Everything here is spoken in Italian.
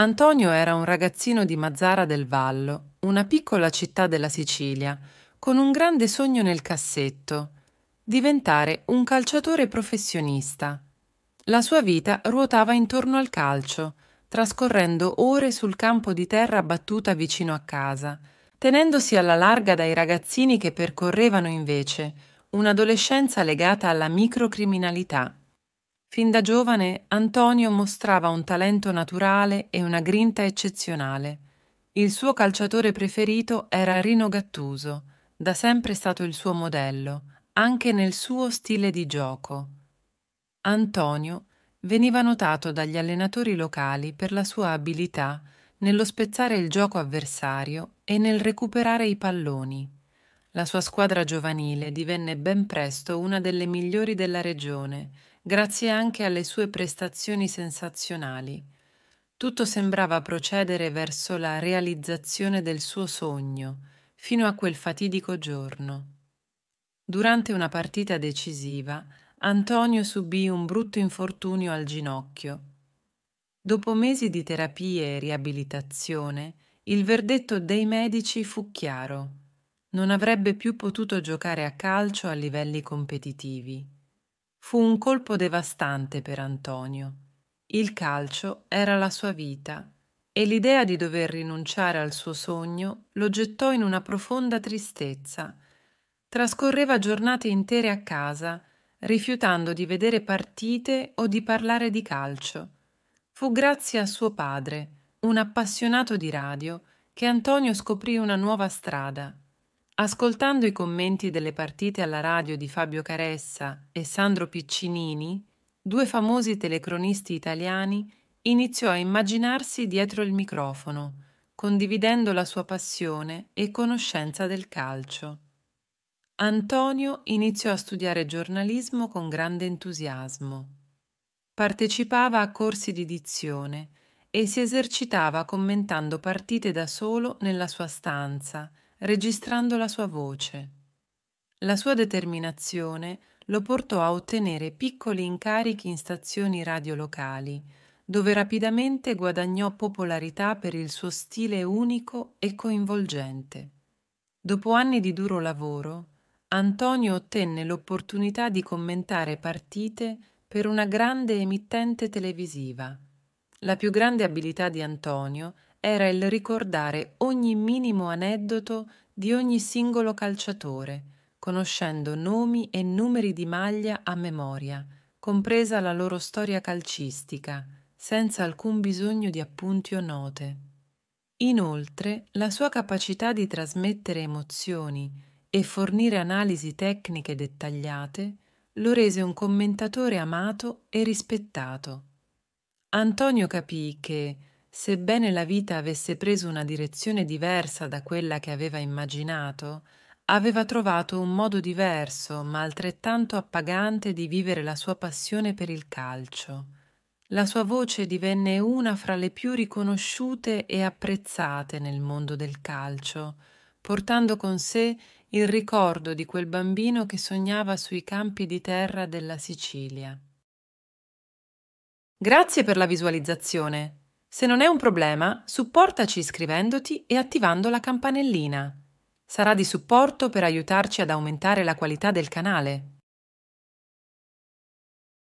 Antonio era un ragazzino di Mazzara del Vallo, una piccola città della Sicilia, con un grande sogno nel cassetto, diventare un calciatore professionista. La sua vita ruotava intorno al calcio, trascorrendo ore sul campo di terra battuta vicino a casa, tenendosi alla larga dai ragazzini che percorrevano invece un'adolescenza legata alla microcriminalità. Fin da giovane Antonio mostrava un talento naturale e una grinta eccezionale. Il suo calciatore preferito era Rino Gattuso, da sempre stato il suo modello, anche nel suo stile di gioco. Antonio veniva notato dagli allenatori locali per la sua abilità nello spezzare il gioco avversario e nel recuperare i palloni. La sua squadra giovanile divenne ben presto una delle migliori della regione, grazie anche alle sue prestazioni sensazionali. Tutto sembrava procedere verso la realizzazione del suo sogno, fino a quel fatidico giorno. Durante una partita decisiva, Antonio subì un brutto infortunio al ginocchio. Dopo mesi di terapie e riabilitazione, il verdetto dei medici fu chiaro. Non avrebbe più potuto giocare a calcio a livelli competitivi. Fu un colpo devastante per Antonio. Il calcio era la sua vita e l'idea di dover rinunciare al suo sogno lo gettò in una profonda tristezza. Trascorreva giornate intere a casa, rifiutando di vedere partite o di parlare di calcio. Fu grazie a suo padre, un appassionato di radio, che Antonio scoprì una nuova strada, Ascoltando i commenti delle partite alla radio di Fabio Caressa e Sandro Piccinini, due famosi telecronisti italiani, iniziò a immaginarsi dietro il microfono, condividendo la sua passione e conoscenza del calcio. Antonio iniziò a studiare giornalismo con grande entusiasmo. Partecipava a corsi di dizione e si esercitava commentando partite da solo nella sua stanza, registrando la sua voce. La sua determinazione lo portò a ottenere piccoli incarichi in stazioni radiolocali, dove rapidamente guadagnò popolarità per il suo stile unico e coinvolgente. Dopo anni di duro lavoro, Antonio ottenne l'opportunità di commentare partite per una grande emittente televisiva. La più grande abilità di Antonio era il ricordare ogni minimo aneddoto di ogni singolo calciatore, conoscendo nomi e numeri di maglia a memoria, compresa la loro storia calcistica, senza alcun bisogno di appunti o note. Inoltre, la sua capacità di trasmettere emozioni e fornire analisi tecniche dettagliate lo rese un commentatore amato e rispettato. Antonio capì che, sebbene la vita avesse preso una direzione diversa da quella che aveva immaginato, aveva trovato un modo diverso, ma altrettanto appagante di vivere la sua passione per il calcio. La sua voce divenne una fra le più riconosciute e apprezzate nel mondo del calcio, portando con sé il ricordo di quel bambino che sognava sui campi di terra della Sicilia. Grazie per la visualizzazione. Se non è un problema, supportaci iscrivendoti e attivando la campanellina. Sarà di supporto per aiutarci ad aumentare la qualità del canale.